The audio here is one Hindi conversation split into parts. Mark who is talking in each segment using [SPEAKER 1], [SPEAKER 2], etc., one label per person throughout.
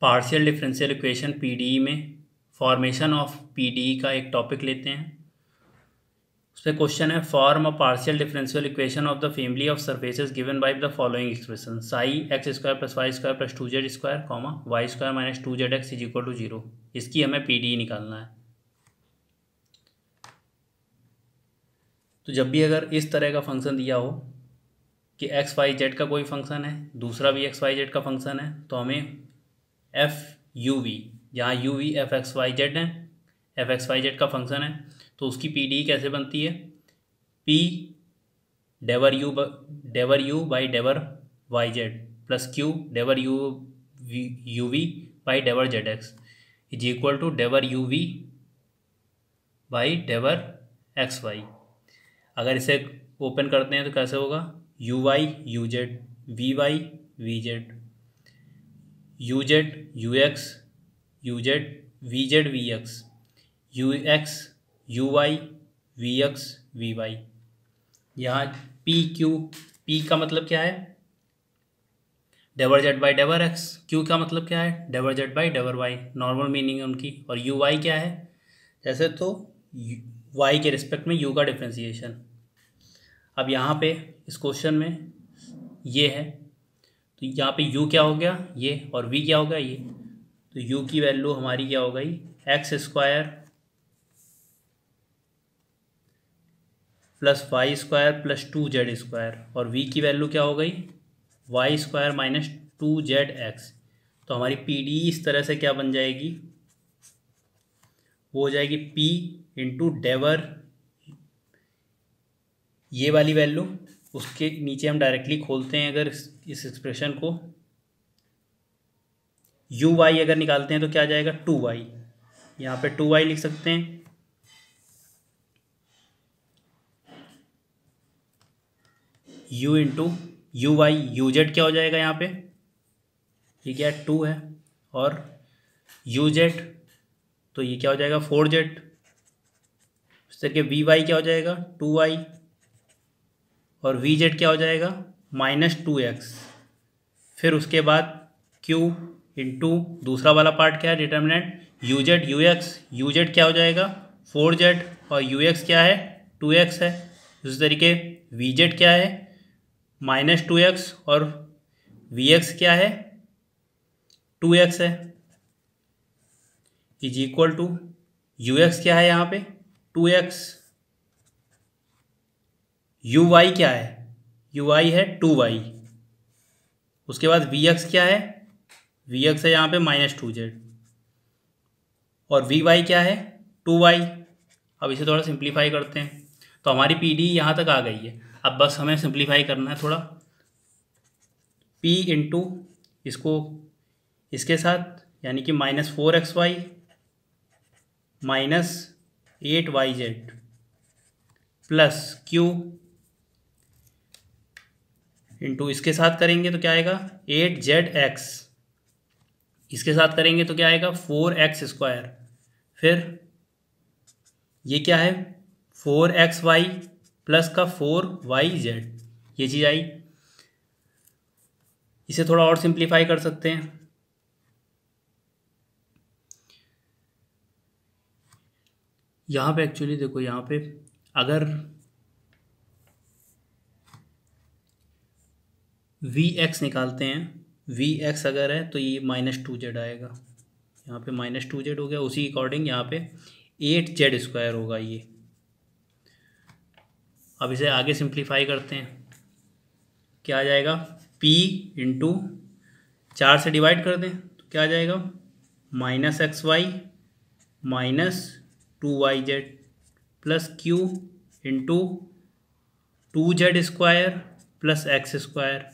[SPEAKER 1] पार्शियल डिफरेंशियल इक्वेशन पी में फॉर्मेशन ऑफ पी का एक टॉपिक लेते हैं उसमें क्वेश्चन है form a partial differential equation of the family of surfaces given by the following expression psi x square plus y square plus two z square comma y square minus two z x is equal to zero इसकी हमें पीडीई e निकालना है तो जब भी अगर इस तरह का फंक्शन दिया हो कि एक्स वाई जेड का कोई फंक्शन है दूसरा भी एक्स वाई जेड का फंक्शन है तो हमें एफ यू वी जहाँ u v f x y z है एफ एक्स वाई जेड का फंक्शन है तो उसकी पी डी e कैसे बनती है पी डेवर यू डेवर u by डेवर y z plus q डेवर यू यू वी बाई डेवर z x is equal to डेवर u v by डेवर x y अगर इसे ओपन करते हैं तो कैसे होगा U why you Z V why we Z U Z you x you Z V Z V x you x you why we X V Y यहाँ पी क्यू पी का मतलब क्या है del Z by डेवर X Q का मतलब क्या है del Z by डेवर Y normal meaning है उनकी और यू वाई क्या है जैसे तो वाई के रिस्पेक्ट में यू का डिफ्रेंसिएशन अब यहाँ पे इस क्वेश्चन में ये है तो यहाँ पे u क्या हो गया ये और v क्या होगा ये तो u की वैल्यू हमारी क्या हो गई x square plus y square plus two z square और v की वैल्यू क्या हो गई y square minus two z x तो हमारी पी डी इस तरह से क्या बन जाएगी वो हो जाएगी p इंटू डेवर ये वाली वैल्यू उसके नीचे हम डायरेक्टली खोलते हैं अगर इस एक्सप्रेशन को यू वाई अगर निकालते हैं तो क्या जाएगा टू वाई यहाँ पे टू वाई लिख सकते हैं u into u why you z क्या हो जाएगा यहाँ पे ये क्या है टू है और यू जेड तो ये क्या हो जाएगा फोर जेड उस तरह के वी वाई क्या हो जाएगा टू वाई और वी जेड क्या हो जाएगा माइनस टू एक्स फिर उसके बाद क्यू इंटू दूसरा वाला पार्ट क्या है determinant u Z you x you z क्या हो जाएगा फोर जेड और यू एक्स क्या है टू एक्स है उसी तरीके वी जेड क्या है माइनस टू एक्स और वी एक्स क्या है टू एक्स है is equal to u x क्या है यहाँ पे टू एक्स यू वाई क्या है यू वाई है टू वाई उसके बाद वी एक्स क्या है वी एक्स है यहाँ पे माइनस टू जेड और वी वाई क्या है टू वाई अब इसे थोड़ा सिंप्लीफाई करते हैं तो हमारी पी डी यहाँ तक आ गई है अब बस हमें सिंप्लीफाई करना है थोड़ा पी इंटू इसको इसके साथ यानी कि minus four x y minus eight y z plus q into इसके साथ करेंगे तो क्या आएगा एट जेड एक्स इसके साथ करेंगे तो क्या आएगा फोर एक्स स्क्वायर फिर ये क्या है फोर एक्स वाई प्लस का फोर वाई जेड ये चीज़ आई इसे थोड़ा और सिंप्लीफाई कर सकते हैं यहाँ पे एक्चुअली देखो यहाँ पे अगर वी एक्स निकालते हैं वी एक्स अगर है तो ये माइनस टू जेड आएगा यहाँ पे माइनस टू जेड हो गया उसी अकॉर्डिंग यहाँ पे एट जेड स्क्वायर होगा ये अब इसे आगे सिंप्लीफाई करते हैं क्या आ जाएगा पी इंटू चार से डिवाइड कर दें तो क्या आ जाएगा minus x y minus two y z plus q into two z square plus x square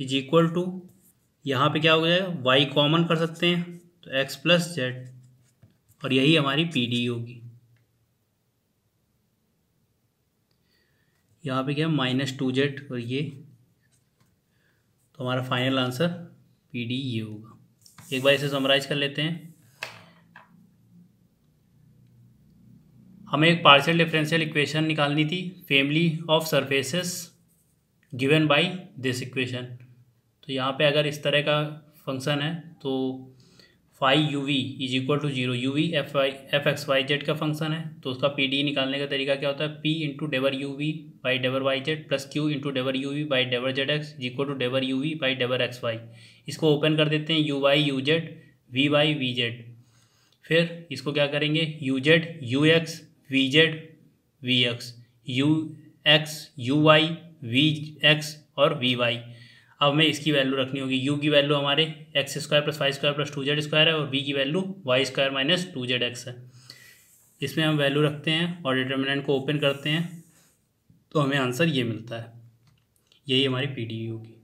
[SPEAKER 1] is equal to यहाँ पे क्या हो जाएगा वाई कॉमन कर सकते हैं तो एक्स प्लस जेड और यही हमारी पी डी e होगी यहाँ पे क्या माइनस टू जेड और ये तो हमारा फाइनल आंसर पी डी ये होगा एक बार इसे समराइज कर लेते हैं हमें एक पार्शियल डिफरेंशियल इक्वेशन निकालनी थी family of surfaces given by this equation तो यहाँ पे अगर इस तरह का फंक्शन है तो phi u v is equal to zero u v f y f x y z का फंक्शन है तो उसका पी डी निकालने का तरीका क्या होता है पी इंटू डेवर u v by डेवर y z plus q into डेवर यू वी बाई डेवर जेड एक्स इक्वल टू डेवर u v by डेवर x y इसको ओपन कर देते हैं u why you Z V why we z फिर इसको क्या करेंगे u Z you x v Z V x you x you why we x और वी वाई अब हमें इसकी वैल्यू रखनी होगी यू की वैल्यू हमारे x square plus y square plus two z square है और बी की value y square minus two z x है इसमें हम वैल्यू रखते हैं और डिटर्मिनेंट को ओपन करते हैं तो हमें आंसर ये मिलता है यही हमारी पी होगी